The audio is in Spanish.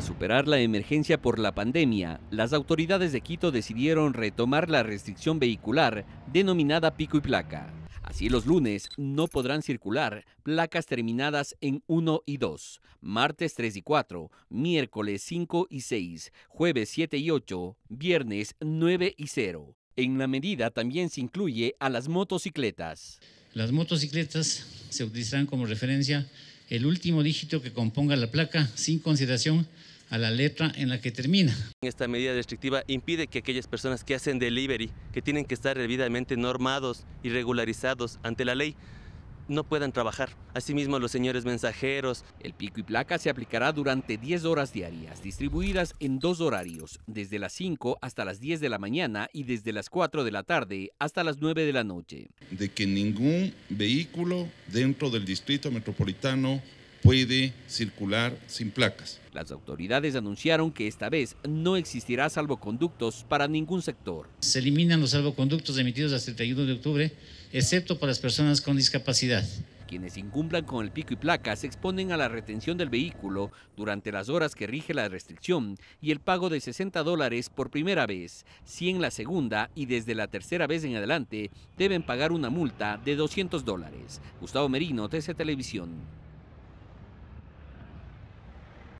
superar la emergencia por la pandemia, las autoridades de Quito decidieron retomar la restricción vehicular denominada pico y placa. Así los lunes no podrán circular placas terminadas en 1 y 2, martes 3 y 4, miércoles 5 y 6, jueves 7 y 8, viernes 9 y 0. En la medida también se incluye a las motocicletas. Las motocicletas se utilizarán como referencia el último dígito que componga la placa sin consideración a la letra en la que termina. Esta medida restrictiva impide que aquellas personas que hacen delivery, que tienen que estar debidamente normados y regularizados ante la ley, no puedan trabajar. Asimismo, los señores mensajeros. El pico y placa se aplicará durante 10 horas diarias, distribuidas en dos horarios, desde las 5 hasta las 10 de la mañana y desde las 4 de la tarde hasta las 9 de la noche. De que ningún vehículo dentro del distrito metropolitano puede circular sin placas. Las autoridades anunciaron que esta vez no existirá salvoconductos para ningún sector. Se eliminan los salvoconductos emitidos hasta el 31 de octubre, excepto para las personas con discapacidad. Quienes incumplan con el pico y placa se exponen a la retención del vehículo durante las horas que rige la restricción y el pago de 60 dólares por primera vez, 100 la segunda y desde la tercera vez en adelante deben pagar una multa de 200 dólares. Gustavo Merino, TC Televisión.